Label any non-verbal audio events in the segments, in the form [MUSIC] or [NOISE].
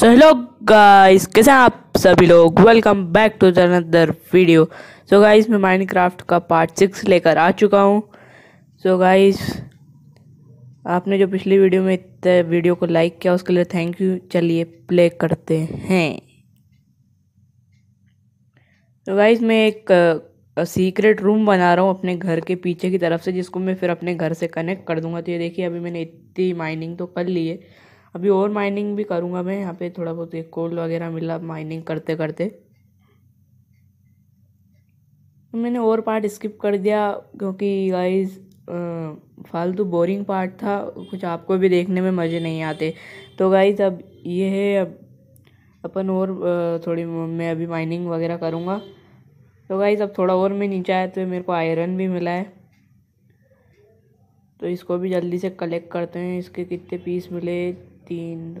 so hello guys कैसे हैं आप सभी लोग welcome back to the another video so guys मैं माइनक्राफ्ट का पार्ट सिक्स लेकर आ चुका हूं सो so गाइस आपने जो पिछली वीडियो में इतने वीडियो को लाइक किया उसके लिए थैंक यू चलिए प्ले करते हैं सो so गाइस मैं एक सीक्रेट रूम बना रहा हूं अपने घर के पीछे की तरफ से जिसको मैं फिर अपने घर से कनेक्ट कर दूँगा तो ये देखिए अभी मैंने इतनी माइनिंग तो कर ली है अभी और माइनिंग भी करूँगा मैं यहाँ पे थोड़ा बहुत एक कोल वगैरह मिला माइनिंग करते करते तो मैंने और पार्ट स्किप कर दिया क्योंकि गाइस फालतू बोरिंग पार्ट था कुछ आपको भी देखने में मज़े नहीं आते तो गाइस अब ये है अब अपन और थोड़ी मैं अभी माइनिंग वगैरह करूँगा तो गाइस अब थोड़ा और मैं नीचे आया तो मेरे को आयरन भी मिला है तो इसको भी जल्दी से कलेक्ट करते हैं इसके कितने पीस मिले तीन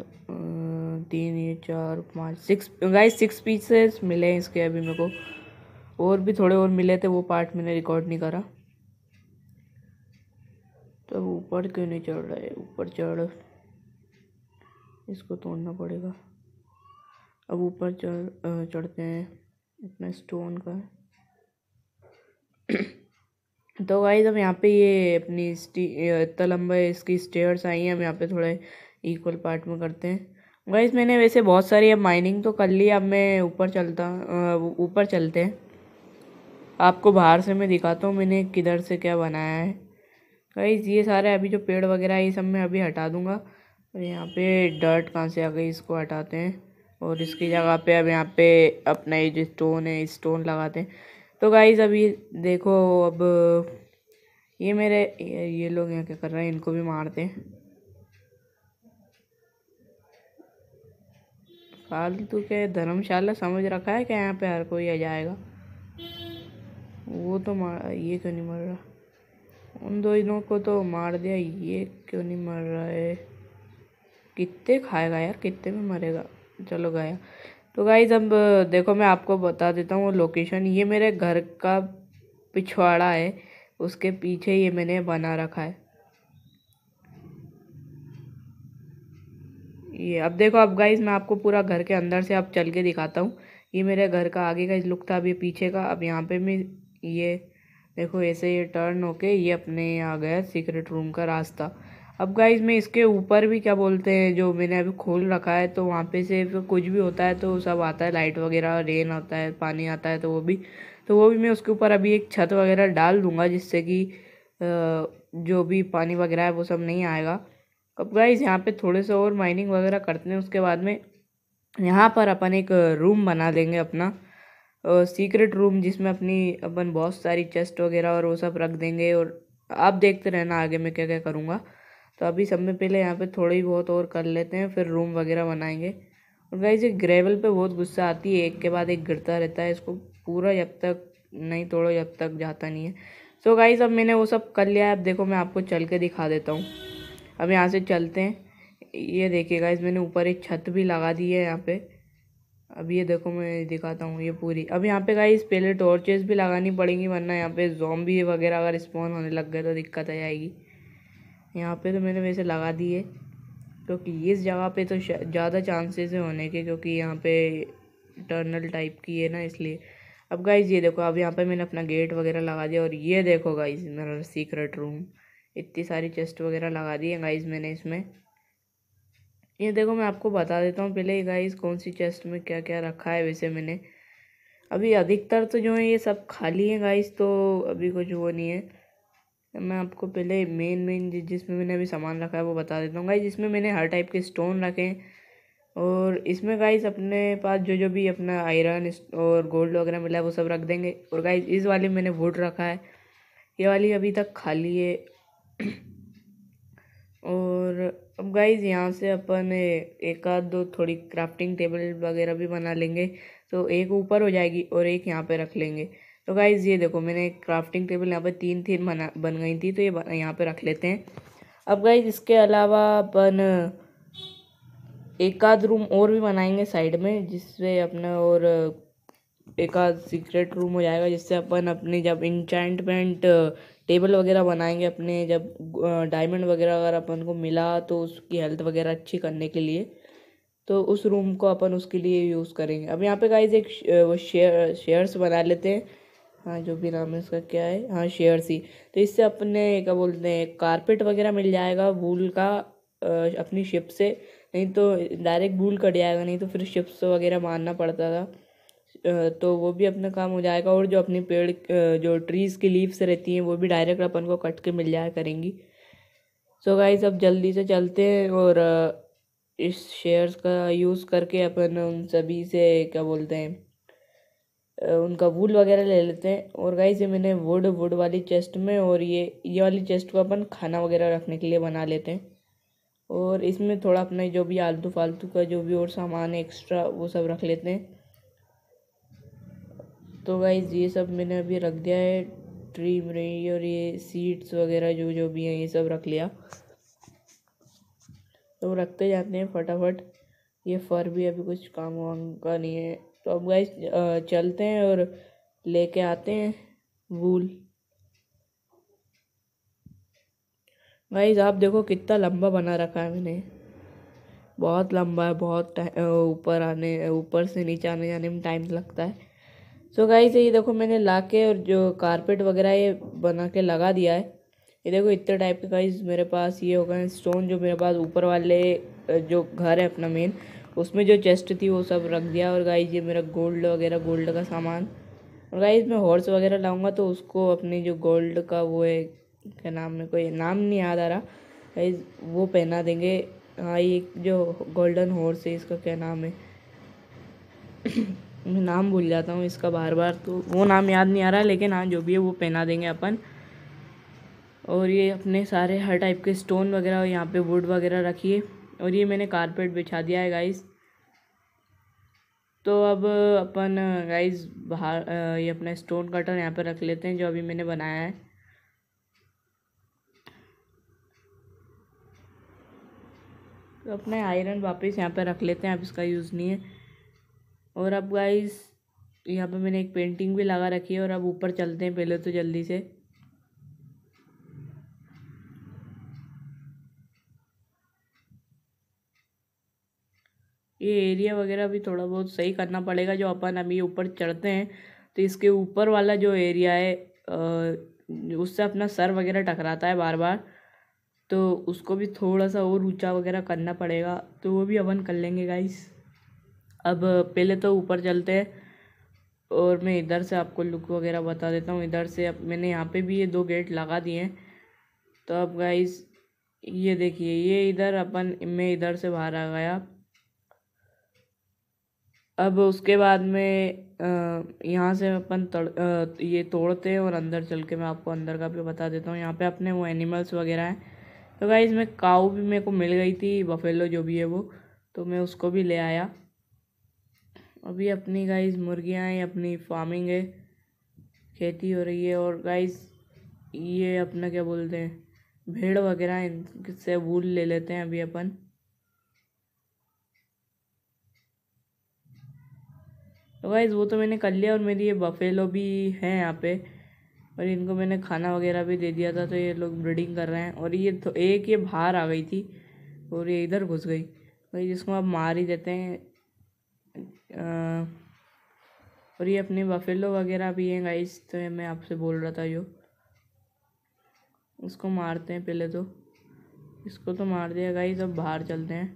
तीन ये चार पाँच सिक्स गाइस सिक्स पीसेस मिले हैं इसके अभी मेरे को और भी थोड़े और मिले थे वो पार्ट मैंने रिकॉर्ड नहीं करा तो ऊपर क्यों नहीं चढ़ रहा है ऊपर चढ़ इसको तोड़ना पड़ेगा अब ऊपर चढ़ चढ़ते हैं अपना स्टोन का [CLEARS THROAT] तो गाइज हम यहाँ पे ये अपनी इतना लंबा इसकी स्टेयर्स आई हैं हम यहाँ पे थोड़े इक्वल पार्ट में करते हैं गाइज़ मैंने वैसे बहुत सारी अब माइनिंग तो कर ली अब मैं ऊपर चलता ऊपर चलते हैं आपको बाहर से मैं दिखाता हूँ मैंने किधर से क्या बनाया है गाइज़ ये सारे अभी जो पेड़ वगैरह ये सब मैं अभी हटा दूँगा और यहाँ पे डर्ट कहाँ से आ गई इसको हटाते हैं और इसकी जगह पे अब यहाँ पे अपना ये जो स्टोन है स्टोन लगाते हैं तो गाइज़ अभी देखो अब ये मेरे ये लोग यहाँ क्या कर रहे हैं इनको भी मारते हैं फालतू के धर्मशाला समझ रखा है कि यहाँ पे हर कोई आ जाएगा वो तो मार ये क्यों नहीं मर रहा उन दोनों को तो मार दिया ये क्यों नहीं मर रहा है कितने खाएगा यार कितने में मरेगा चलो गया तो गाई अब देखो मैं आपको बता देता हूँ लोकेशन ये मेरे घर का पिछवाड़ा है उसके पीछे ये मैंने बना रखा है ये अब देखो अब गाइज मैं आपको पूरा घर के अंदर से अब चल के दिखाता हूँ ये मेरे घर का आगे का लुक था अभी पीछे का अब यहाँ पे मैं ये देखो ऐसे ये टर्न होके ये अपने आ गया सीक्रेट रूम का रास्ता अब गाइज मैं इसके ऊपर भी क्या बोलते हैं जो मैंने अभी खोल रखा है तो वहाँ पे से कुछ भी होता है तो सब आता है लाइट वगैरह रेन आता है पानी आता है तो वो भी तो वो भी मैं उसके ऊपर अभी एक छत वगैरह डाल दूँगा जिससे कि जो भी पानी वगैरह है वो सब नहीं आएगा अब गाइज यहाँ पे थोड़े से और माइनिंग वगैरह करते हैं उसके बाद में यहाँ पर अपन एक रूम बना देंगे अपना सीक्रेट रूम जिसमें अपनी अपन बहुत सारी चेस्ट वगैरह और वो सब रख देंगे और आप देखते रहना आगे मैं क्या क्या करूँगा तो अभी सब में पहले यहाँ पे थोड़ी बहुत और कर लेते हैं फिर रूम वगैरह बनाएंगे और गाइज ये ग्रेवल पे बहुत गुस्सा आती है एक के बाद एक गिरता रहता है इसको पूरा जब तक नहीं तोड़ो जब तक जाता नहीं है सो so गाइज अब मैंने वो सब कर लिया है अब देखो मैं आपको चल के दिखा देता हूँ अब यहाँ से चलते हैं ये देखिएगा इस मैंने ऊपर एक छत भी लगा दी है यहाँ पे अब ये देखो मैं दिखाता हूँ ये पूरी अब यहाँ पे गाइस पहले टॉर्चेस भी लगानी पड़ेंगी वरना यहाँ पे जॉम्बी वगैरह अगर स्पॉन होने लग गए तो दिक्कत आ जाएगी यहाँ पे तो मैंने वैसे लगा दी है क्योंकि इस जगह पे तो ज़्यादा चांसेस है होने के क्योंकि यहाँ पे टर्नल टाइप की है ना इसलिए अब गाइज़ ये देखो अब यहाँ पर मैंने अपना गेट वगैरह लगा दिया और ये देखो गाइज़ मेरा सीक्रेट रूम इतनी सारी चेस्ट वगैरह लगा दी है गाइज़ मैंने इसमें ये देखो मैं आपको बता देता हूँ पहले गाइज़ कौन सी चेस्ट में क्या क्या रखा है वैसे मैंने अभी अधिकतर तो जो है ये सब खाली है गाइस तो अभी कुछ वो नहीं है मैं आपको पहले मेन मेन जिसमें मैंने अभी सामान रखा है वो बता देता हूँ गाइज़ इसमें मैंने हर टाइप के स्टोन रखे हैं और इसमें गाइज अपने पास जो जो भी अपना आयरन और गोल्ड वगैरह मिला है वो सब रख देंगे और गाइज इस वाले मैंने वुड रखा है ये वाली अभी तक खाली है और अब गाइज यहाँ से अपन एक आध दो थोड़ी क्राफ्टिंग टेबल वगैरह भी बना लेंगे तो एक ऊपर हो जाएगी और एक यहाँ पे रख लेंगे तो गाइज ये देखो मैंने क्राफ्टिंग टेबल यहाँ पे तीन तीन बना बन गई थी तो ये यहाँ पे रख लेते हैं अब गाइज इसके अलावा अपन एक आध रूम और भी बनाएंगे साइड में जिससे अपना और एक आध सीक्रेट रूम हो जाएगा जिससे अपन अपनी जब इंचमेंट टेबल वगैरह बनाएंगे अपने जब डायमंड वगैरह अगर अपन को मिला तो उसकी हेल्थ वगैरह अच्छी करने के लिए तो उस रूम को अपन उसके लिए यूज़ करेंगे अब यहाँ पे गाइज एक वो शेयर शेयर्स बना लेते हैं हाँ जो भी नाम है उसका क्या है हाँ शेयर्स ही तो इससे अपने क्या बोलते हैं कारपेट वगैरह मिल जाएगा वूल का अपनी शिप से नहीं तो डायरेक्ट भूल कट जाएगा नहीं तो फिर शिप्स वगैरह मारना पड़ता था तो वो भी अपना काम हो जाएगा और जो अपने पेड़ जो ट्रीज़ की लीव्स रहती हैं वो भी डायरेक्ट अपन को कट के मिल जाया करेंगी सो so गाइस अब जल्दी से चलते हैं और इस शेयर्स का यूज़ करके अपन उन सभी से क्या बोलते हैं उनका वूल वगैरह ले लेते हैं और गाइस ये मैंने वुड वुड वाली चेस्ट में और ये ये वाली चेस्ट को अपन खाना वगैरह रखने के लिए बना लेते हैं और इसमें थोड़ा अपना जो भी आलतू फालतू का जो भी और सामान एक्स्ट्रा वो सब रख लेते हैं तो गाइज़ ये सब मैंने अभी रख दिया है ट्रीम रही और ये सीड्स वगैरह जो जो भी हैं ये सब रख लिया तो रखते जाते हैं फटाफट ये फर भी अभी कुछ काम वाम का नहीं है तो अब गाइज चलते हैं और लेके आते हैं वूल गाइज आप देखो कितना लंबा बना रखा है मैंने बहुत लंबा है बहुत ऊपर आने ऊपर से नीचे आने जाने में टाइम लगता है सो so से ये देखो मैंने ला के और जो कारपेट वगैरह ये बना के लगा दिया है ये देखो इतने टाइप के गाइस मेरे पास ये हो गए स्टोन जो मेरे पास ऊपर वाले जो घर है अपना मेन उसमें जो चेस्ट थी वो सब रख दिया और गाइस ये मेरा गोल्ड वगैरह गोल्ड का सामान और गाइस मैं हॉर्स वगैरह लाऊंगा तो उसको अपनी जो गोल्ड का वो है क्या नाम में कोई नाम नहीं याद आ रहा गाइज वो पहना देंगे हाँ ये जो गोल्डन हॉर्स है इसका क्या नाम है मैं नाम भूल जाता हूँ इसका बार बार तो वो नाम याद नहीं आ रहा लेकिन हाँ जो भी है वो पहना देंगे अपन और ये अपने सारे हर टाइप के स्टोन वगैरह और यहाँ पे वुड वगैरह रखिए और ये मैंने कारपेट बिछा दिया है गाइस तो अब अपन गाइस बाहर ये अपना स्टोन कटर यहाँ पे रख लेते हैं जो अभी मैंने बनाया है तो अपने आयरन वापस यहाँ पे रख लेते हैं अब इसका यूज़ नहीं है और अब गाइस यहाँ पे मैंने एक पेंटिंग भी लगा रखी है और अब ऊपर चलते हैं पहले तो जल्दी से ये एरिया वगैरह भी थोड़ा बहुत सही करना पड़ेगा जो अपन अभी ऊपर चढ़ते हैं तो इसके ऊपर वाला जो एरिया है उससे अपना सर वगैरह टकराता है बार बार तो उसको भी थोड़ा सा और ऊंचा वगैरह करना पड़ेगा तो वो भी अपन कर लेंगे गाइस अब पहले तो ऊपर चलते हैं और मैं इधर से आपको लुक वगैरह बता देता हूँ इधर से अब मैंने यहाँ पे भी ये दो गेट लगा दिए हैं तो अब गाइस ये देखिए ये इधर अपन मैं इधर से बाहर आ गया अब उसके बाद में यहाँ से अपन तड़ ये तोड़ते हैं और अंदर चल के मैं आपको अंदर का भी बता देता हूँ यहाँ पे अपने वो एनिमल्स वगैरह हैं तो गाइज में काऊ भी मेरे को मिल गई थी बफेलो जो भी है वो तो मैं उसको भी ले आया अभी अपनी गाइस मुर्गियाँ हैं अपनी फार्मिंग है खेती हो रही है और गाइस ये अपना क्या बोलते हैं भेड़ वगैरह इनसे वूल ले लेते हैं अभी अपन तो गाइज वो तो मैंने कर लिया और मेरी ये बफेलो भी हैं यहाँ पे और इनको मैंने खाना वगैरह भी दे दिया था तो ये लोग ब्रीडिंग कर रहे हैं और ये तो एक ये बाहर आ गई थी और ये इधर घुस गई भाई तो जिसको आप मार ही देते हैं और ये अपने बफेलो वगैरह भी हैं गाइस तो मैं आपसे बोल रहा था यो इसको मारते हैं पहले तो इसको तो मार दिया गाइस अब बाहर चलते हैं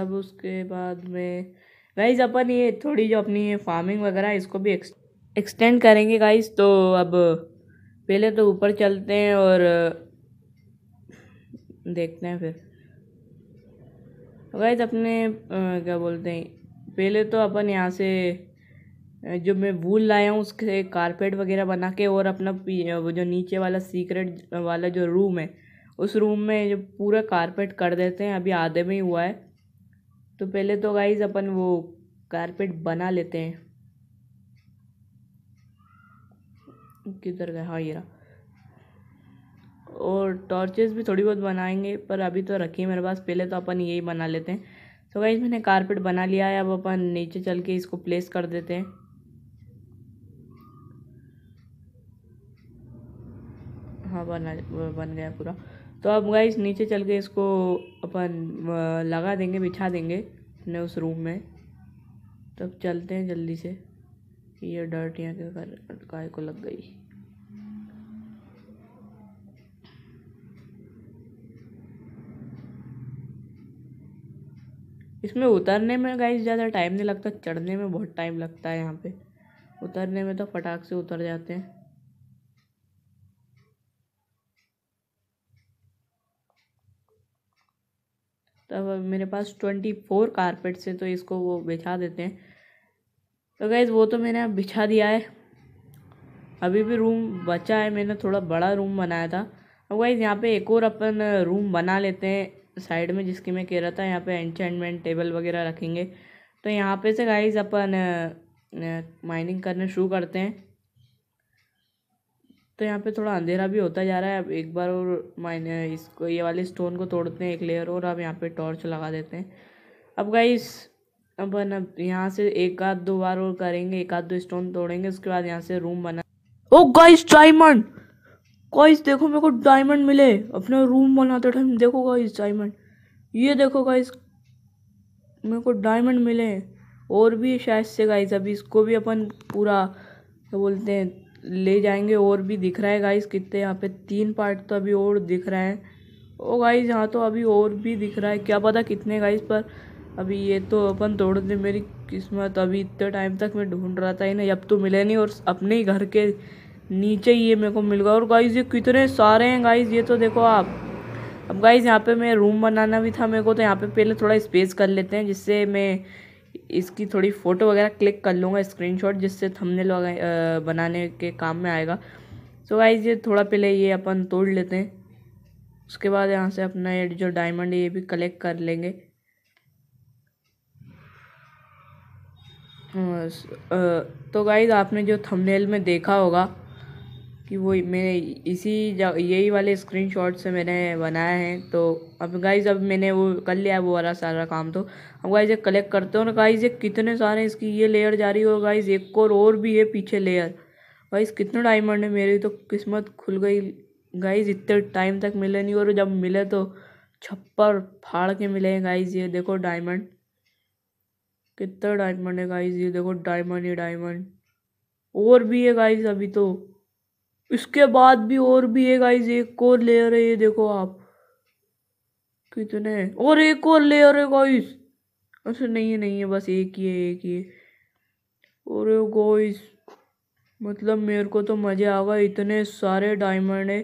अब उसके बाद में गाइस अपन ये थोड़ी जो अपनी फार्मिंग वगैरह इसको भी एक्सटेंड करेंगे गाइस तो अब पहले तो ऊपर चलते हैं और देखते हैं फिर गैस अपने क्या बोलते हैं पहले तो अपन यहाँ से जो मैं वूल लाया हूँ उसके कारपेट वगैरह बना के और अपना वो जो नीचे वाला सीक्रेट वाला जो रूम है उस रूम में जो पूरा कारपेट कर देते हैं अभी आधे में ही हुआ है तो पहले तो गाइज अपन वो कारपेट बना लेते हैं किधर गया हाँ ये रहा और टॉर्चेस भी थोड़ी बहुत बनाएंगे पर अभी तो रखी है मेरे पास पहले तो अपन यही बना लेते हैं तो भाई मैंने कारपेट बना लिया है अब अपन नीचे चल के इसको प्लेस कर देते हैं हाँ बना बन गया पूरा तो अब गाइस नीचे चल के इसको अपन लगा देंगे बिछा देंगे अपने उस रूम में तब चलते हैं जल्दी से ये डर्ट यहाँ के कर को लग गई इसमें उतरने में गाइज़ ज़्यादा टाइम नहीं लगता चढ़ने में बहुत टाइम लगता है यहाँ पे उतरने में तो फटाक से उतर जाते हैं तब मेरे पास ट्वेंटी फोर कारपेट्स हैं तो इसको वो बिछा देते हैं तो गैज़ वो तो मैंने अब बिछा दिया है अभी भी रूम बचा है मैंने थोड़ा बड़ा रूम बनाया था अब गाइज़ यहाँ पे एक और अपन रूम बना लेते हैं साइड में जिसकी मैं कह रहा था यहाँ पे एंटेनमेंट टेबल वगैरह रखेंगे तो यहाँ पे से गाइज अपन माइनिंग करना शुरू करते हैं तो यहाँ पे थोड़ा अंधेरा भी होता जा रहा है अब एक बार और माइन इसको ये वाले स्टोन को तोड़ते हैं एक लेयर और अब यहाँ पे टॉर्च लगा देते हैं अब गाइस अपन अब यहाँ से एक आध दो बार और करेंगे एक आध दो स्टोन तोड़ेंगे उसके बाद यहाँ से रूम बना ओ गाइस डायमंड गाइस देखो मेरे को डायमंड मिले अपना रूम बनाते टाइम देखो गाइस डायमंड ये देखो गाइस मेरे को डायमंड मिले और भी शायद से गाइस अभी इसको भी अपन पूरा क्या बोलते हैं ले जाएंगे और भी दिख रहा है गाइस कितने यहाँ पे तीन पार्ट तो अभी और दिख रहे हैं ओ गाइस यहाँ तो अभी और भी दिख रहा है क्या पता कितने गाइस पर अभी ये तो अपन तोड़ दे मेरी किस्मत अभी इतने टाइम तक मैं ढूंढ रहा था ही नहीं अब तो मिले नहीं और अपने ही घर के नीचे ये मेरे को मिल गया और गाइज ये कितने सारे हैं गाइज ये तो देखो आप अब गाइज यहाँ पे मैं रूम बनाना भी था मेरे को तो यहाँ पे पहले थोड़ा स्पेस कर लेते हैं जिससे मैं इसकी थोड़ी फ़ोटो वगैरह क्लिक कर लूँगा स्क्रीनशॉट जिससे थंबनेल वगैरह बनाने के काम में आएगा सो गाइज ये थोड़ा पहले ये अपन तोड़ लेते हैं उसके बाद यहाँ से अपना ये जो डायमंड ये भी कलेक्ट कर लेंगे तो गाइज आपने जो थंबनेल में देखा होगा कि वो मैंने इसी यही वाले स्क्रीनशॉट से मैंने बनाया है तो अब गाइज अब मैंने वो कर लिया है वो वाला सारा काम तो अब गाइज ये कलेक्ट करते हो और गाइज ये कितने सारे इसकी ये लेयर जा रही हो गाइज एक और और भी है पीछे लेयर गाइज कितने डायमंड है मेरी तो किस्मत खुल गई गाइज इतने टाइम तक मिले नहीं और जब मिले तो छप्पर फाड़ के मिले गाइज ये देखो डायमंड कितना डायमंड है गाइज ये देखो डायमंड ही डायमंड और भी है गाइज अभी तो इसके बाद भी और भी है गाइज एक और लेयर है ये देखो आप कितने और एक और लेयर है गाइज अच्छा नहीं है नहीं है बस एक ही है एक ही है और गाइज मतलब मेरे को तो मज़े आ गए इतने सारे डायमंड है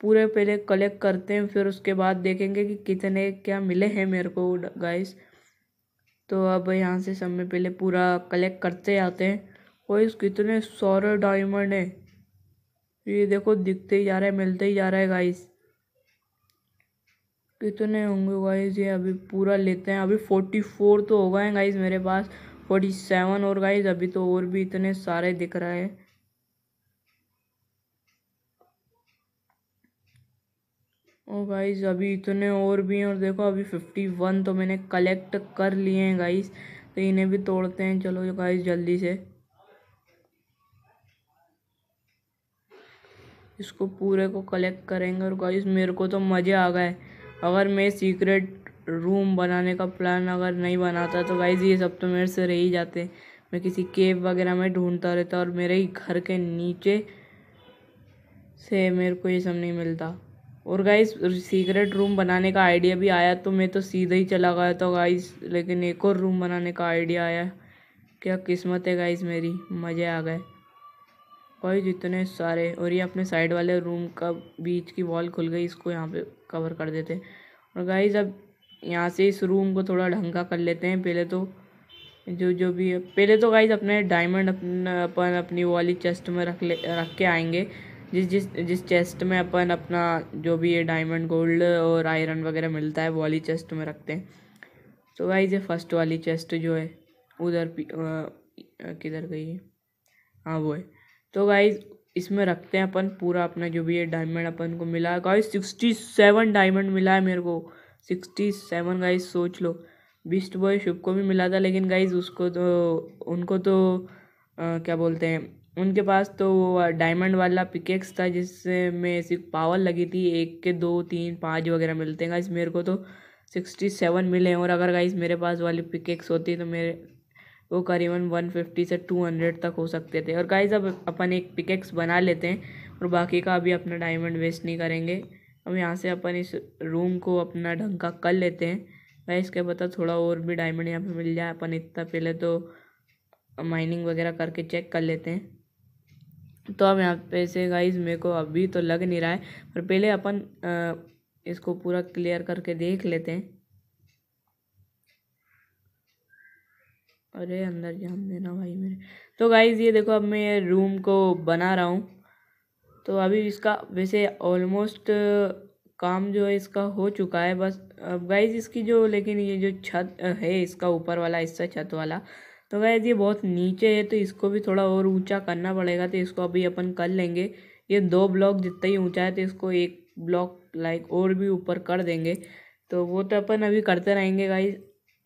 पूरे पहले कलेक्ट करते हैं फिर उसके बाद देखेंगे कि कितने क्या मिले हैं मेरे को गाइस तो अब यहाँ से सब में पहले पूरा कलेक्ट करते आते हैं और इस कितने सारे डायमंड है ये देखो दिखते ही जा रहा है मिलते ही जा रहा है गाइस कितने होंगे गाइस ये अभी पूरा लेते हैं अभी फोर्टी फोर तो हो गए गाइस मेरे पास फोर्टी सेवन और गाइस अभी तो और भी इतने सारे दिख रहे हैं ओ गाइस अभी इतने और भी हैं और देखो अभी फिफ्टी वन तो मैंने कलेक्ट कर लिए हैं गाइस तो इन्हें भी तोड़ते हैं चलो गाइस जल्दी से इसको पूरे को कलेक्ट करेंगे और गाइस मेरे को तो मज़े आ गए अगर मैं सीक्रेट रूम बनाने का प्लान अगर नहीं बनाता तो गाइस ये सब तो मेरे से रह ही जाते मैं किसी केव वगैरह में ढूंढता रहता और मेरे ही घर के नीचे से मेरे को ये सब नहीं मिलता और गाइस सीक्रेट रूम बनाने का आइडिया भी आया तो मैं तो सीधा ही चला गया था गाइस लेकिन एक और रूम बनाने का आइडिया आया क्या किस्मत है गाइस मेरी मज़े आ गए और जितने सारे और ये अपने साइड वाले रूम का बीच की वॉल खुल गई इसको यहाँ पे कवर कर देते हैं और गाइज अब यहाँ से इस रूम को थोड़ा ढंगा कर लेते हैं पहले तो जो जो भी है पहले तो गाइज अपने डायमंड अपन अपन अपनी वाली चेस्ट में रख ले रख के आएंगे जिस जिस जिस चेस्ट में अपन अपना जो भी ये डायमंड गोल्ड और आयरन वगैरह मिलता है वो वाली चेस्ट में रखते हैं तो गाइज ये फर्स्ट वाली चेस्ट जो है उधर किधर गई है हाँ वो है तो गाइज़ इसमें रखते हैं अपन पूरा अपना जो भी है डायमंड अपन को मिला गाइज सिक्सटी सेवन डायमंड मिला है मेरे को सिक्सटी सेवन गाइज सोच लो बिस्ट बॉय शुभ को भी मिला था लेकिन गाइज़ उसको तो उनको तो आ, क्या बोलते हैं उनके पास तो वो डायमंड वाला पिकेक्स था जिससे में सिर्फ पावर लगी थी एक के दो तीन पाँच वगैरह मिलते हैं गाइज़ मेरे को तो सिक्सटी सेवन मिले हैं और अगर गाइज़ मेरे पास वाली पिकेक्स होती तो मेरे वो करीबन 150 से 200 तक हो सकते थे और गाइज अब अपन एक पिकेक्स बना लेते हैं और बाकी का अभी अपना डायमंड वेस्ट नहीं करेंगे अब यहाँ से अपन इस रूम को अपना ढंग का कर लेते हैं भाई इसके पता थोड़ा और भी डायमंड यहाँ पे मिल जाए अपन इतना पहले तो माइनिंग वगैरह करके चेक कर लेते हैं तो अब यहाँ पे से गाइज मेरे को अभी तो लग नहीं रहा है पर पहले अपन इसको पूरा क्लियर करके देख लेते हैं अरे अंदर जान देना भाई मेरे तो गाइज ये देखो अब मैं रूम को बना रहा हूँ तो अभी इसका वैसे ऑलमोस्ट काम जो है इसका हो चुका है बस अब गाइज इसकी जो लेकिन ये जो छत है इसका ऊपर वाला हिस्सा छत वाला तो गाइज ये बहुत नीचे है तो इसको भी थोड़ा और ऊंचा करना पड़ेगा तो इसको अभी अपन कर लेंगे ये दो ब्लॉक जितना ही ऊँचा है तो इसको एक ब्लॉक लाइक और भी ऊपर कर देंगे तो वो तो अपन अभी करते रहेंगे गाइज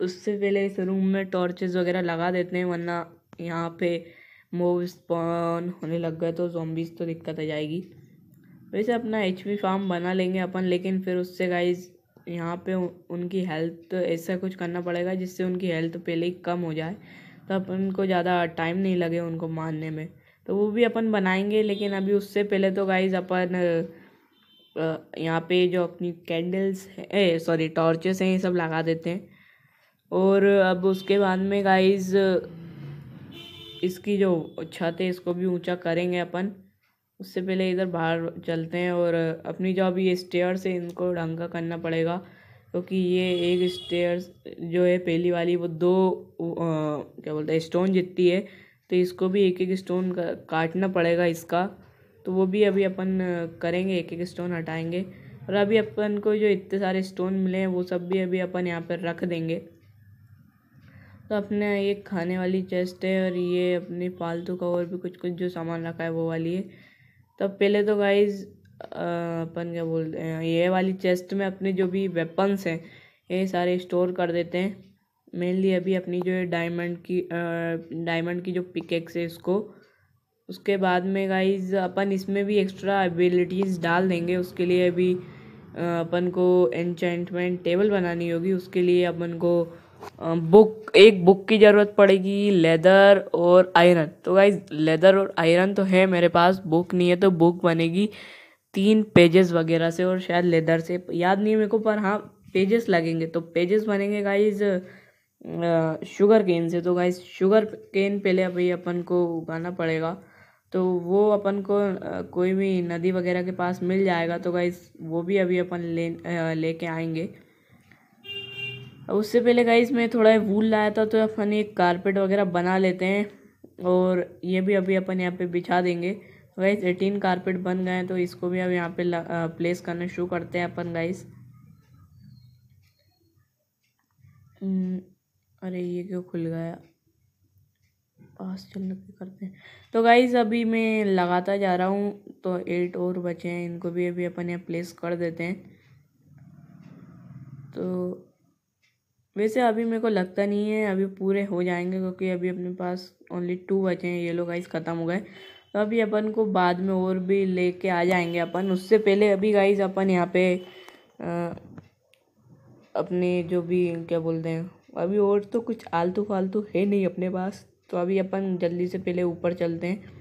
उससे पहले इस रूम में टॉर्चेज़ वगैरह लगा देते हैं वरना यहाँ पे मोव स्पॉन होने लग गए तो जोम्बिस तो दिक्कत आ जाएगी वैसे अपना एच पी फार्म बना लेंगे अपन लेकिन फिर उससे गाइज यहाँ पे उनकी हेल्थ तो ऐसा कुछ करना पड़ेगा जिससे उनकी हेल्थ पहले ही कम हो जाए तो अपन को ज़्यादा टाइम नहीं लगे उनको मारने में तो वो भी अपन बनाएंगे लेकिन अभी उससे पहले तो गाइज अपन यहाँ पे जो अपनी कैंडल्स है सॉरी टॉर्चेस हैं ये सब लगा देते हैं और अब उसके बाद में गाइस इसकी जो छत है इसको भी ऊंचा करेंगे अपन उससे पहले इधर बाहर चलते हैं और अपनी जो अभी स्टेयर स्टेयर्स है इनको ढंग का करना पड़ेगा क्योंकि तो ये एक स्टेयर्स जो है पहली वाली वो दो आ, क्या बोलते हैं स्टोन जितती है तो इसको भी एक एक स्टोन का, काटना पड़ेगा इसका तो वो भी अभी अपन करेंगे एक एक स्टोन हटाएंगे और अभी अपन को जो इतने सारे स्टोन मिले हैं वो सब भी अभी अपन यहाँ पर रख देंगे तो अपने ये खाने वाली चेस्ट है और ये अपने फालतू का और भी कुछ कुछ जो सामान रखा है वो वाली है तो पहले तो गाइज अपन क्या बोलते हैं ये वाली चेस्ट में अपने जो भी वेपन्स हैं ये सारे स्टोर कर देते हैं मेनली अभी अपनी जो है डायमंड की डायमंड की जो पिकेक्स है इसको उसके बाद में गाइज अपन इसमें भी एक्स्ट्रा एबिलिटीज़ डाल देंगे उसके लिए अभी अपन को एनचेंटमेंट टेबल बनानी होगी उसके लिए अपन को बुक एक बुक की ज़रूरत पड़ेगी लेदर और आयरन तो गाइज लेदर और आयरन तो है मेरे पास बुक नहीं है तो बुक बनेगी तीन पेजेस वगैरह से और शायद लेदर से याद नहीं मेरे को पर हाँ पेजेस लगेंगे तो पेजेस बनेंगे गाइज शुगर केन से तो गाइज शुगर केन पहले अभी अपन को उगाना पड़ेगा तो वो अपन को कोई भी नदी वगैरह के पास मिल जाएगा तो गाइज वो भी अभी अपन ले लेके आएंगे उससे पहले गाइज मैं थोड़ा वूल लाया था तो अपन एक कारपेट वगैरह बना लेते हैं और ये भी अभी अपन यहाँ पे बिछा देंगे गाइज़ एटीन कारपेट बन गए हैं तो इसको भी अब यहाँ पे प्लेस करना शुरू करते हैं अपन गाइज हम्म, अरे ये क्यों खुल गया पास चलने के करते हैं तो गाइज अभी मैं लगाता जा रहा हूँ तो एट और बचे हैं इनको भी अभी अपन यहाँ प्लेस कर देते हैं तो वैसे अभी मेरे को लगता नहीं है अभी पूरे हो जाएंगे क्योंकि अभी अपने पास ओनली टू बचे हैं येलो गाइस ख़त्म हो गए तो अभी अपन को बाद में और भी लेके आ जाएंगे अपन उससे पहले अभी गाइस अपन यहाँ पे आ, अपने जो भी क्या बोलते हैं अभी और तो कुछ आलतू फालतू है नहीं अपने पास तो अभी अपन जल्दी से पहले ऊपर चलते हैं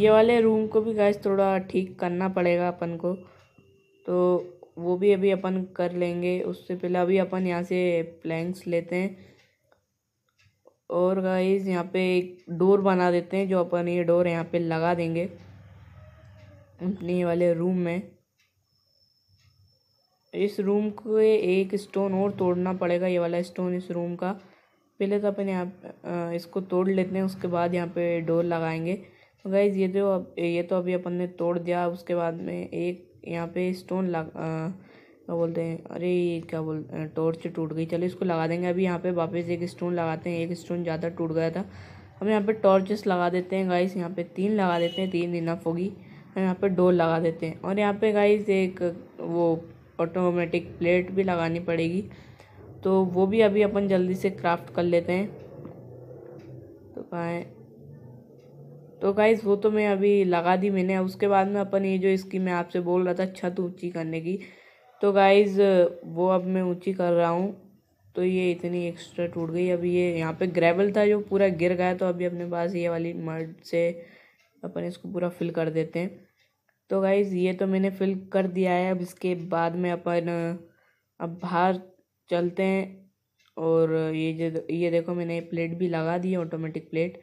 ये वाले रूम को भी गाइस थोड़ा ठीक करना पड़ेगा अपन को तो वो भी अभी अपन कर लेंगे उससे पहले अभी अपन यहाँ से प्लैंक्स लेते हैं और गाइज यहाँ पे एक डोर बना देते हैं जो अपन ये डोर यहाँ पे लगा देंगे अपने वाले रूम में इस रूम को एक स्टोन और तोड़ना पड़ेगा ये वाला स्टोन इस रूम का पहले तो अपन यहाँ इसको तोड़ लेते हैं उसके बाद यहाँ पे डोर लगाएंगे तो गाइज़ ये तो अब ये तो अभी अपन ने तोड़ दिया उसके बाद में एक यहाँ पे स्टोन लग क्या बोलते हैं अरे क्या बोल टॉर्च टूट गई चलो इसको लगा देंगे अभी यहाँ पे वापस एक स्टोन लगाते हैं एक स्टोन ज़्यादा टूट गया था हम यहाँ पे टॉर्चेस लगा देते हैं गाइस यहाँ पे तीन लगा देते हैं तीन इनफ होगी हम यहाँ पे डोर लगा देते हैं और यहाँ पे गाइस एक वो ऑटोमेटिक प्लेट भी लगानी पड़ेगी तो वो भी अभी अपन जल्दी से क्राफ्ट कर लेते हैं तो कहाँ तो गाइज़ वो तो मैं अभी लगा दी मैंने उसके बाद में अपन ये जो इसकी मैं आपसे बोल रहा था छत ऊँची करने की तो गाइज़ वो अब मैं ऊँची कर रहा हूँ तो ये इतनी एक्स्ट्रा टूट गई अभी ये यहाँ पे ग्रेवल था जो पूरा गिर गया तो अभी अपने पास ये वाली मर्ड से अपन इसको पूरा फिल कर देते हैं तो गाइज़ ये तो मैंने फिल कर दिया है अब इसके बाद में अपन अब बाहर चलते हैं और ये जो ये देखो मैंने प्लेट भी लगा दी है ऑटोमेटिक प्लेट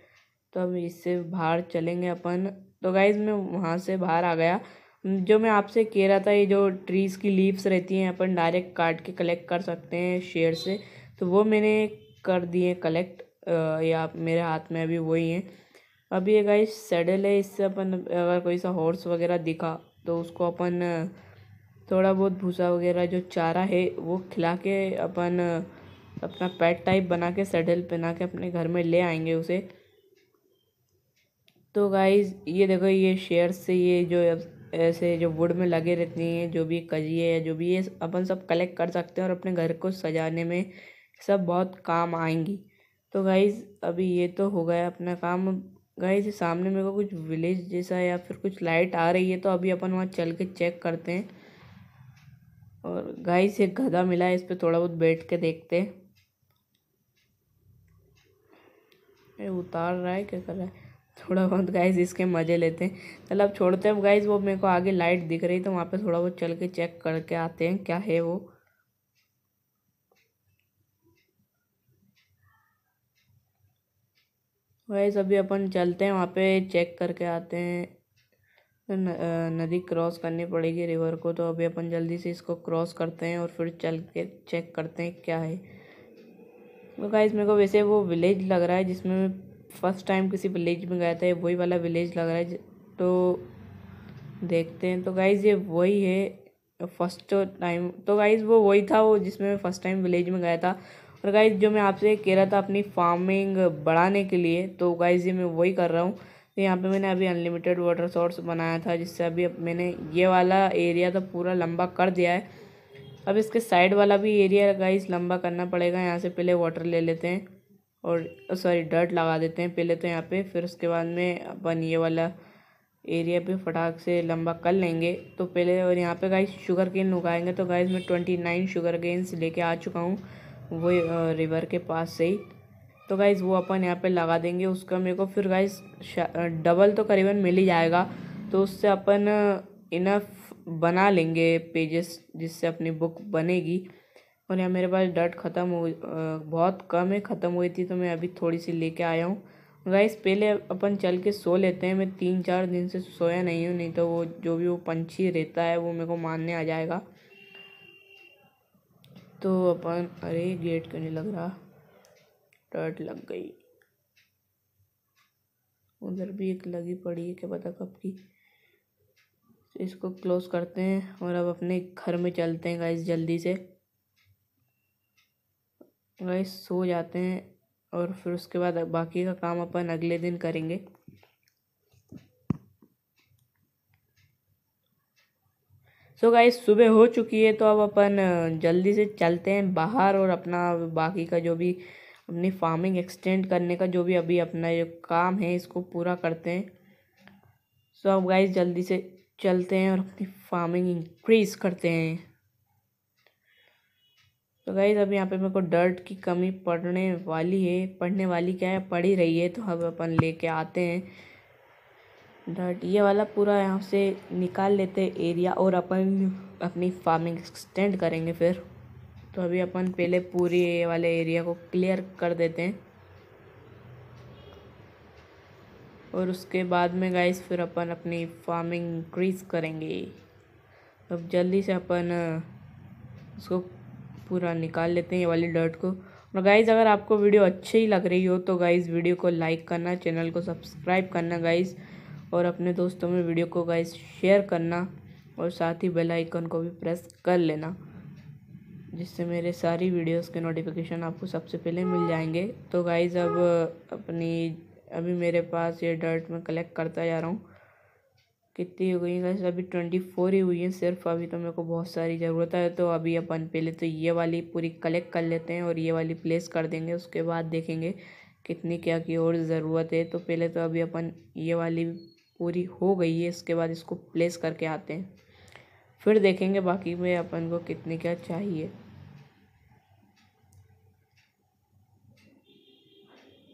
तो अब इससे बाहर चलेंगे अपन तो गाइज मैं वहाँ से बाहर आ गया जो मैं आपसे कह रहा था ये जो ट्रीज़ की लीव्स रहती हैं अपन डायरेक्ट काट के कलेक्ट कर सकते हैं शेयर से तो वो मैंने कर दिए कलेक्ट ये आप मेरे हाथ में अभी वही हैं अभी ये गाइज सेडल है इससे अपन अगर कोई सा हॉर्स वगैरह दिखा तो उसको अपन थोड़ा बहुत भूसा वगैरह जो चारा है वो खिला के अपन अपना पैट टाइप बना के सेडल पहना के अपने घर में ले आएंगे उसे तो गाइज़ ये देखो ये शेयर से ये जो ऐसे जो वुड में लगे रहती हैं जो भी कजिए या जो भी ये अपन सब कलेक्ट कर सकते हैं और अपने घर को सजाने में सब बहुत काम आएंगी तो गाइज़ अभी ये तो हो गया अपना काम गाइज सामने मेरे को कुछ विलेज जैसा या फिर कुछ लाइट आ रही है तो अभी अपन वहाँ चल के चेक करते हैं और गाइज एक गधा मिला है इस पर थोड़ा बहुत बैठ के देखते हैं उतार रहा है क्या कर रहा है थोड़ा बहुत गाइज इसके मज़े लेते हैं चल अब छोड़ते हैं गाइज वो मेरे को आगे लाइट दिख रही तो वहाँ पे थोड़ा बहुत चल के चेक करके आते हैं क्या है वो गाइज अभी अपन चलते हैं वहाँ पे चेक करके आते हैं तो नदी क्रॉस करनी पड़ेगी रिवर को तो अभी अपन जल्दी से इसको क्रॉस करते हैं और फिर चल के चेक करते हैं क्या है तो गाइज मेरे को वैसे वो विलेज लग रहा है जिसमें फर्स्ट टाइम किसी विलेज में गए थे वही वाला विलेज लग रहा है तो देखते हैं तो गाइज़ ये वही है फर्स्ट टाइम तो गाइज़ वो वही था वो जिसमें मैं फ़र्स्ट टाइम विलेज में गया था और गाइज़ जो मैं आपसे कह रहा था अपनी फार्मिंग बढ़ाने के लिए तो गाइज़ ये मैं वही कर रहा हूँ तो यहाँ पे मैंने अभी अनलिमिटेड वाटर सोर्स बनाया था जिससे अभी मैंने ये वाला एरिया तो पूरा लंबा कर दिया है अब इसके साइड वाला भी एरिया गाइज लंबा करना पड़ेगा यहाँ से पहले वाटर ले लेते हैं और सॉरी डर्ट लगा देते हैं पहले तो यहाँ पे फिर उसके बाद में अपन ये वाला एरिया पे फटाक से लंबा कर लेंगे तो पहले और यहाँ पे गाइस शुगर केन उगाएंगे तो गाइस मैं ट्वेंटी नाइन शुगर केन्स लेके आ चुका हूँ वो रिवर के पास से ही तो गाइज़ वो अपन यहाँ पे लगा देंगे उसका मेरे को फिर गाइज डबल तो करीबन मिल ही जाएगा तो उससे अपन इनफ बना लेंगे पेजेस जिससे अपनी बुक बनेगी और यहाँ मेरे पास डट ख़त्म हो बहुत कम है ख़त्म हुई थी तो मैं अभी थोड़ी सी लेके आया हूँ गाइस पहले अपन चल के सो लेते हैं मैं तीन चार दिन से सोया नहीं हूँ नहीं तो वो जो भी वो पंछी रहता है वो मेरे को मारने आ जाएगा तो अपन अरे गेट क्यों नहीं लग रहा टर्ट लग गई उधर भी एक लगी पड़ी है क्या पता कब की इसको क्लोज करते हैं और अब अपने घर में चलते हैं गाइस जल्दी से गाइस सो जाते हैं और फिर उसके बाद बाकी का काम अपन अगले दिन करेंगे सो so गाइस सुबह हो चुकी है तो अब अपन जल्दी से चलते हैं बाहर और अपना बाकी का जो भी अपनी फार्मिंग एक्सटेंड करने का जो भी अभी अपना जो काम है इसको पूरा करते हैं सो so अब गाइस जल्दी से चलते हैं और अपनी फार्मिंग इंक्रीज़ करते हैं तो गाइज अब यहाँ पे मेरे को डर्ट की कमी पड़ने वाली है पढ़ने वाली क्या है पड़ी ही रही है तो हम अपन लेके आते हैं डर्ट ये वाला पूरा यहाँ से निकाल लेते एरिया और अपन अपनी फार्मिंग एक्सटेंड करेंगे फिर तो अभी अपन पहले पूरी ये वाले एरिया को क्लियर कर देते हैं और उसके बाद में गाइस फिर अपन अपनी फार्मिंग इंक्रीज करेंगे अब जल्दी से अपन उसको पूरा निकाल लेते हैं ये वाली डर्ट को और गाइज़ अगर आपको वीडियो अच्छी ही लग रही हो तो गाइज़ वीडियो को लाइक करना चैनल को सब्सक्राइब करना गाइज़ और अपने दोस्तों में वीडियो को गाइज़ शेयर करना और साथ ही बेल आइकन को भी प्रेस कर लेना जिससे मेरे सारी वीडियोस के नोटिफिकेशन आपको सबसे पहले मिल जाएंगे तो गाइज़ अब अपनी अभी मेरे पास ये डर्ट मैं कलेक्ट करता जा रहा हूँ कितनी हो गई है गाइस अभी ट्वेंटी फोर ही हुई है सिर्फ अभी तो मेरे को बहुत सारी ज़रूरत है तो अभी अपन पहले तो ये वाली पूरी कलेक्ट कर लेते हैं और ये वाली प्लेस कर देंगे उसके बाद देखेंगे कितनी क्या की और ज़रूरत है तो पहले तो अभी अपन ये वाली पूरी हो गई है इसके बाद इसको प्लेस करके आते हैं फिर देखेंगे बाकी में अपन को कितनी क्या चाहिए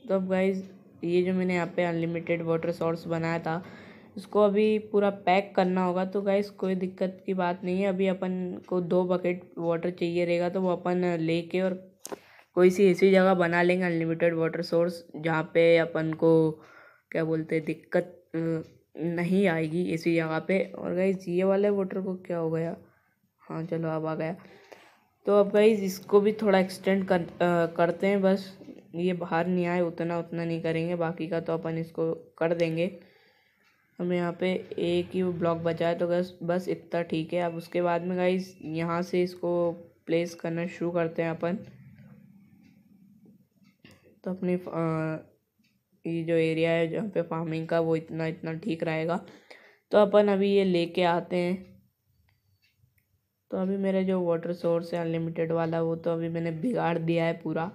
तो अब गाइज ये जो मैंने यहाँ पे अनलिमिटेड वाटर सोर्स बनाया था इसको अभी पूरा पैक करना होगा तो गाइस कोई दिक्कत की बात नहीं है अभी अपन को दो बकेट वाटर चाहिए रहेगा तो वो अपन लेके और कोई सी ऐसी जगह बना लेंगे अनलिमिटेड वाटर सोर्स जहाँ पे अपन को क्या बोलते हैं दिक्कत नहीं आएगी ऐसी जगह पे और गाइस ये वाले वाटर को क्या हो गया हाँ चलो अब आ गया तो अब गाइज इसको भी थोड़ा एक्सटेंड कर करते हैं बस ये बाहर नहीं आए उतना उतना नहीं करेंगे बाकी का तो अपन इसको कर देंगे हमें यहाँ पे एक ही ब्लॉक बचा है तो बस बस इतना ठीक है अब उसके बाद में गाइज यहाँ से इसको प्लेस करना शुरू करते हैं अपन तो अपनी ये जो एरिया है जहाँ पे फार्मिंग का वो इतना इतना ठीक रहेगा तो अपन अभी ये लेके आते हैं तो अभी मेरा जो वाटर सोर्स है अनलिमिटेड वाला वो तो अभी मैंने बिगाड़ दिया है पूरा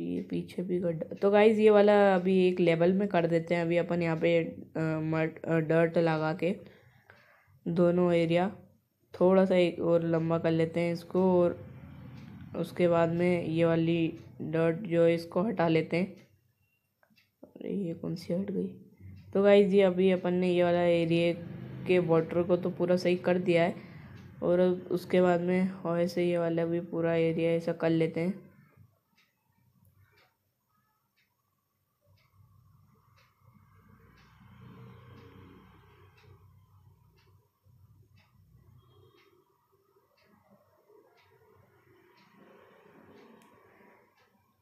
ये पीछे भी गड्ढा तो गाइज ये वाला अभी एक लेवल में कर देते हैं अभी अपन यहाँ पे मट डर्ट लगा के दोनों एरिया थोड़ा सा एक और लंबा कर लेते हैं इसको और उसके बाद में ये वाली डर्ट जो है इसको हटा लेते हैं अरे ये कौन सी हट गई तो गाइज ये अभी अपन ने ये वाला एरिया के वाटर को तो पूरा सही कर दिया है और उसके बाद में हवा ये वाला भी पूरा एरिया ऐसा कर लेते हैं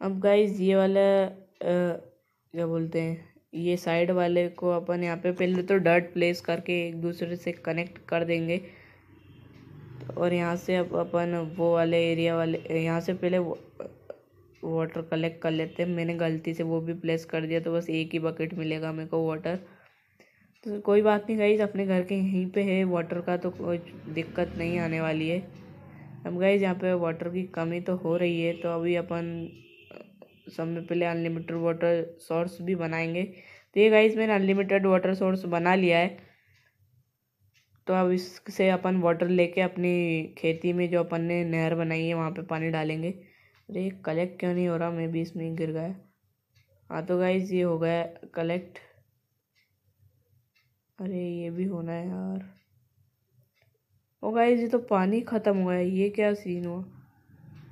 अब गाइज ये वाला क्या बोलते हैं ये साइड वाले को अपन यहाँ पे पहले तो डर्ट प्लेस करके एक दूसरे से कनेक्ट कर देंगे और यहाँ से अब अपन वो वाले एरिया वाले यहाँ से पहले वाटर कलेक्ट कर लेते हैं मैंने गलती से वो भी प्लेस कर दिया तो बस एक ही बकेट मिलेगा मेरे को वाटर तो कोई बात नहीं गाइज अपने घर के यहीं पे है वाटर का तो कोई दिक्कत नहीं आने वाली है अब गाइज यहाँ पे वाटर की कमी तो हो रही है तो अभी अपन में पहले अनलिमिटेड वाटर सोर्स भी बनाएंगे तो ये गाइज मैंने अनलिमिटेड वाटर सोर्स बना लिया है तो अब इससे अपन वाटर लेके अपनी खेती में जो अपन ने नहर बनाई है वहाँ पे पानी डालेंगे अरे कलेक्ट क्यों नहीं हो रहा मैं भी इसमें गिर गया हाँ तो गाइज ये हो गया कलेक्ट अरे ये भी होना है यार ओ गाइज ये तो पानी ख़त्म हुआ है ये क्या सीन हुआ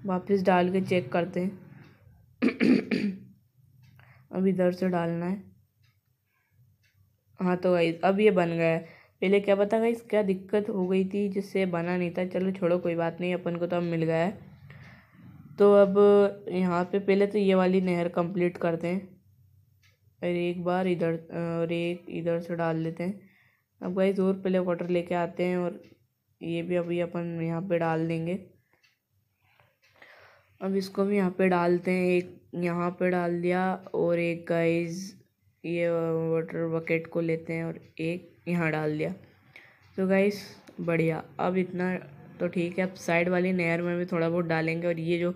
वापस डाल के चेक करते हैं अब इधर से डालना है हाँ तो भाई अब ये बन गया है पहले क्या पता गई क्या दिक्कत हो गई थी जिससे बना नहीं था चलो छोड़ो कोई बात नहीं अपन को तो अब मिल गया है तो अब यहाँ पे पहले तो ये वाली नहर कंप्लीट करते हैं और एक बार इधर और एक इधर से डाल लेते हैं अब गाइज और पहले वाटर लेके आते हैं और ये भी अभी अपन यहाँ पे डाल देंगे अब इसको हम यहाँ पे डालते हैं एक यहाँ पे डाल दिया और एक गाइस ये वाटर बकेट को लेते हैं और एक यहाँ डाल दिया तो गाइस बढ़िया अब इतना तो ठीक है अब साइड वाली नहर में भी थोड़ा बहुत डालेंगे और ये जो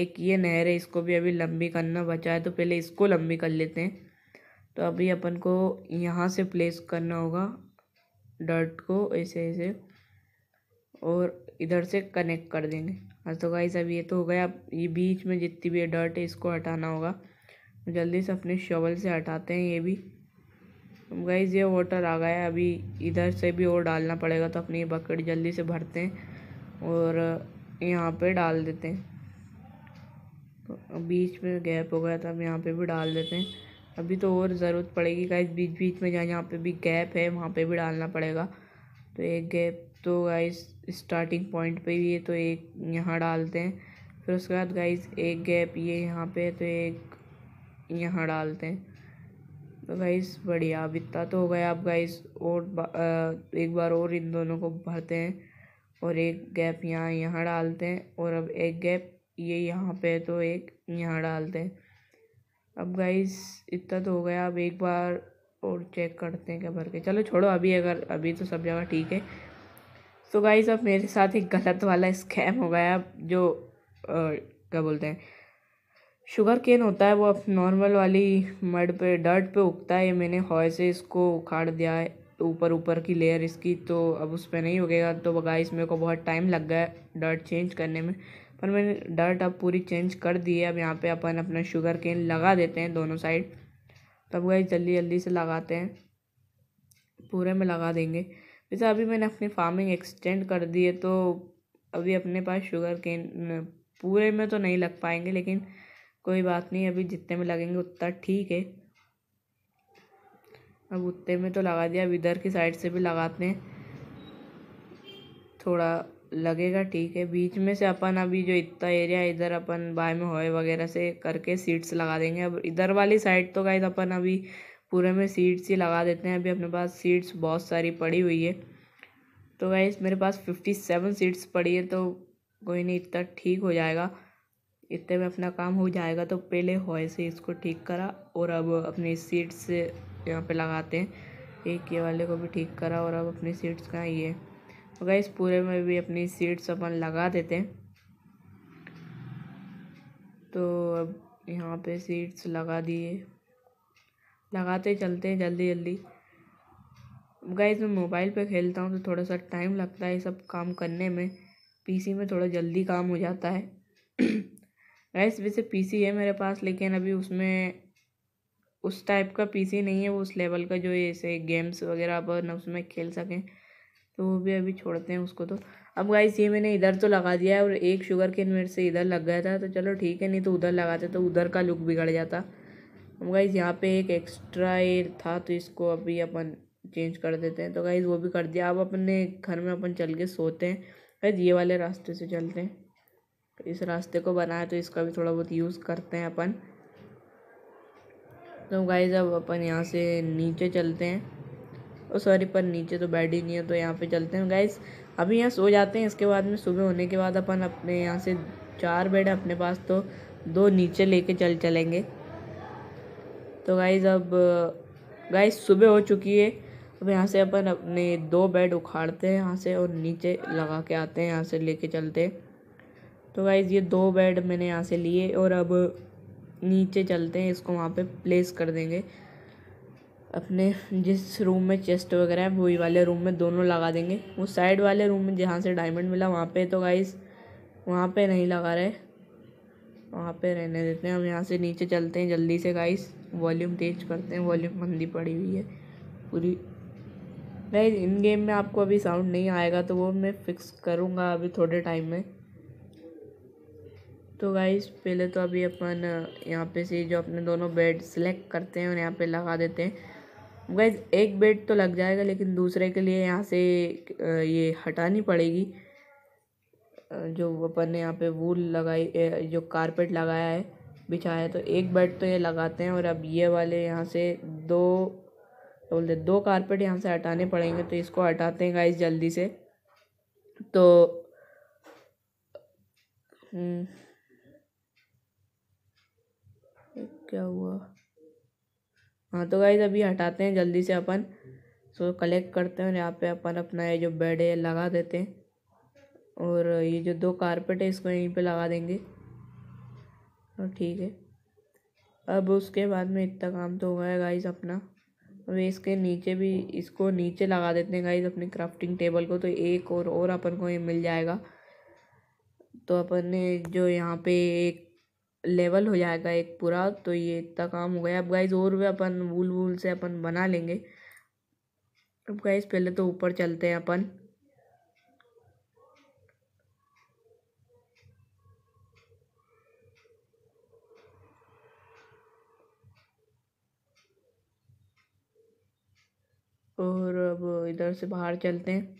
एक ये नहर है इसको भी अभी लंबी करना बचा है तो पहले इसको लंबी कर लेते हैं तो अभी अपन को यहाँ से प्लेस करना होगा डर्ट को ऐसे ऐसे और इधर से कनेक्ट कर देंगे हाँ तो गाइस अब ये तो हो गया अब ये बीच में जितनी भी डर्ट है इसको हटाना होगा जल्दी से अपने शॉवल से हटाते हैं ये भी गाइस ये वाटर आ गया है अभी इधर से भी और डालना पड़ेगा तो अपनी बकेट जल्दी से भरते हैं और यहाँ पे डाल देते हैं तो बीच में गैप हो गया था अब यहाँ पर भी डाल देते हैं अभी तो और ज़रूरत पड़ेगी गाइज़ बीच बीच में जहाँ जहाँ पर भी गैप है वहाँ पर भी डालना पड़ेगा तो एक गैप तो गाइस स्टार्टिंग पॉइंट पे ये तो एक यहाँ डालते हैं फिर उसके बाद गाइस एक गैप ये यहाँ पे तो एक यहाँ डालते हैं तो गाइस बढ़िया अब इतना तो हो गया अब गाइस और एक बार और इन दोनों को भरते हैं और एक गैप यहाँ यहाँ डालते हैं और अब एक गैप ये यहाँ पे तो एक यहाँ डालते हैं अब गाइस इतना तो हो गया अब एक बार और चेक करते हैं क्या भर के चलो छोड़ो अभी अगर अभी तो सब जगह ठीक है सो गाइज अब मेरे साथ एक गलत वाला स्कैम हो गया जो क्या बोलते हैं शुगर केन होता है वो अब नॉर्मल वाली मड पे डर्ट पे उगता है मैंने हॉय से इसको उखाड़ दिया है तो ऊपर ऊपर की लेयर इसकी तो अब उस पर नहीं उगेगा तो गाइस मेरे को बहुत टाइम लग गया डर्ट चेंज करने में पर मैंने डर्ट अब पूरी चेंज कर दी है अब यहाँ पे अपन अपना शुगर केन लगा देते हैं दोनों साइड तब गाइस जल्दी जल्दी से लगाते हैं पूरे में लगा देंगे जैसे अभी मैंने अपनी फार्मिंग एक्सटेंड कर दी है तो अभी अपने पास शुगर केन पूरे में तो नहीं लग पाएंगे लेकिन कोई बात नहीं अभी जितने में लगेंगे उतना ठीक है अब उतने में तो लगा दिया अब इधर की साइड से भी लगाते हैं थोड़ा लगेगा ठीक है बीच में से अपन अभी जो इतना एरिया इधर अपन बाय में होए वगैरह से करके सीट्स लगा देंगे अब इधर वाली साइड तो गाइस अपन अभी पूरे में सीड्स ही लगा देते हैं अभी अपने पास सीड्स बहुत सारी पड़ी हुई है तो वह मेरे पास फिफ्टी सेवन सीड्स पड़ी है तो कोई नहीं इतना ठीक हो जाएगा इतने में अपना काम हो जाएगा तो पहले हॉय से इसको ठीक करा और अब अपनी सीट्स से यहाँ पर लगाते हैं एक ये वाले को भी ठीक करा और अब अपनी सीट्स कहाँ ये तो गाइस पूरे में भी अपनी सीट्स अपन लगा देते हैं तो अब यहाँ पे सीट्स लगा दिए लगाते चलते हैं जल्दी जल्दी गाइस मैं मोबाइल पे खेलता हूँ तो थोड़ा सा टाइम लगता है ये सब काम करने में पीसी में थोड़ा जल्दी काम हो जाता है गाइस [CLEARS THROAT] वैसे पीसी है मेरे पास लेकिन अभी उसमें उस टाइप का पीसी नहीं है वो उस लेवल का जो ऐसे गेम्स वगैरह अब ना उसमें खेल सकें तो वो भी अभी छोड़ते हैं उसको तो अब गाइस ये मैंने इधर तो लगा दिया है और एक शुगर केन मेरे से इधर लग गया था तो चलो ठीक है नहीं तो उधर लगाते तो उधर का लुक बिगड़ जाता हम गाइज यहाँ पे एक एक्स्ट्रा एयर था तो इसको अभी अपन चेंज कर देते हैं तो गाइज वो भी कर दिया अब अपने घर में अपन चल के सोते हैं गाइज ये वाले रास्ते से चलते हैं इस रास्ते को बनाया तो इसका भी थोड़ा बहुत यूज़ करते हैं अपन तो गाइज अब अपन यहाँ से नीचे चलते हैं और सॉरी पर नीचे तो बैठ ही नहीं है तो यहाँ पे चलते हैं गाइज अभी यहाँ सो जाते हैं इसके बाद में सुबह होने के बाद अपन अपने यहाँ से चार बेड अपने पास तो दो नीचे लेके चल चलेंगे तो गाइज़ अब गाइज सुबह हो चुकी है अब यहाँ से अपन अपने दो बेड उखाड़ते हैं यहाँ से और नीचे लगा के आते हैं यहाँ से लेके चलते तो गाइज़ ये दो बेड मैंने यहाँ से लिए और अब नीचे चलते हैं इसको वहाँ पे प्लेस कर देंगे अपने जिस रूम में चेस्ट वगैरह है वही वाले रूम में दोनों लगा देंगे वो साइड वाले रूम में जहाँ से डायमंड मिला वहाँ पे तो गाइज़ वहाँ पे नहीं लगा रहे वहाँ पे रहने देते हैं अब यहाँ से नीचे चलते हैं जल्दी से गाइज़ वॉल्यूम तेज करते हैं वॉल्यूम मंदी पड़ी हुई है पूरी गाइज इन गेम में आपको अभी साउंड नहीं आएगा तो वो मैं फिक्स करूँगा अभी थोड़े टाइम में तो गाइज पहले तो अभी अपन यहाँ पे से जो अपने दोनों बेड सेलेक्ट करते हैं और यहाँ पे लगा देते हैं गाइज एक बेड तो लग जाएगा लेकिन दूसरे के लिए यहाँ से ये हटानी पड़ेगी जो अपन ने यहाँ पे वूल लगाई जो कारपेट लगाया है बिछाया है तो एक बेड तो ये लगाते हैं और अब ये वाले यहाँ से दो क्या बोलते दो कारपेट यहाँ से हटाने पड़ेंगे तो इसको हटाते हैं गाइस जल्दी से तो हम्म, क्या हुआ हाँ तो गाइज अभी हटाते हैं जल्दी से अपन सो कलेक्ट करते हैं और यहाँ पे अपन अपना ये जो बेड है लगा देते हैं और ये जो दो कारपेट है इसको यहीं पे लगा देंगे हाँ, ठीक है अब उसके बाद में इतना काम तो हो गया गाइज़ अपना अब इसके नीचे भी इसको नीचे लगा देते हैं गाइज़ अपने क्राफ्टिंग टेबल को तो एक और और अपन को ये मिल जाएगा तो अपन ने जो यहाँ पे एक लेवल हो जाएगा एक पूरा तो ये इतना काम हो गया अब गाइज और भी अपन वूल वूल से अपन बना लेंगे अब गाइज पहले तो ऊपर चलते हैं अपन और अब इधर से बाहर चलते हैं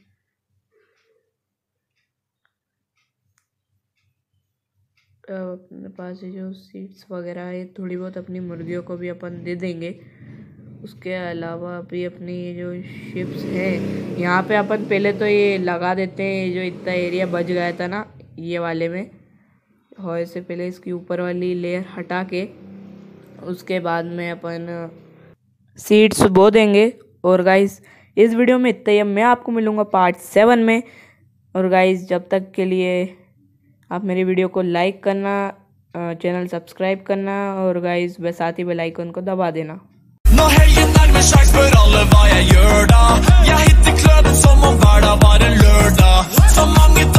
अपने पास जो सीट्स वगैरह है थोड़ी बहुत अपनी मुर्गियों को भी अपन दे देंगे उसके अलावा भी अपनी ये जो शिप्स हैं यहाँ पे अपन पहले तो ये लगा देते हैं जो इतना एरिया बच गया था ना ये वाले में हॉय से पहले इसकी ऊपर वाली लेयर हटा के उसके बाद में अपन सीड्स बो देंगे और गाइज इस वीडियो में इतना ही मैं आपको मिलूँगा पार्ट सेवन में और गाइज जब तक के लिए आप मेरी वीडियो को लाइक करना चैनल सब्सक्राइब करना और गाइज वे साथ ही बेलाइकन को दबा देना da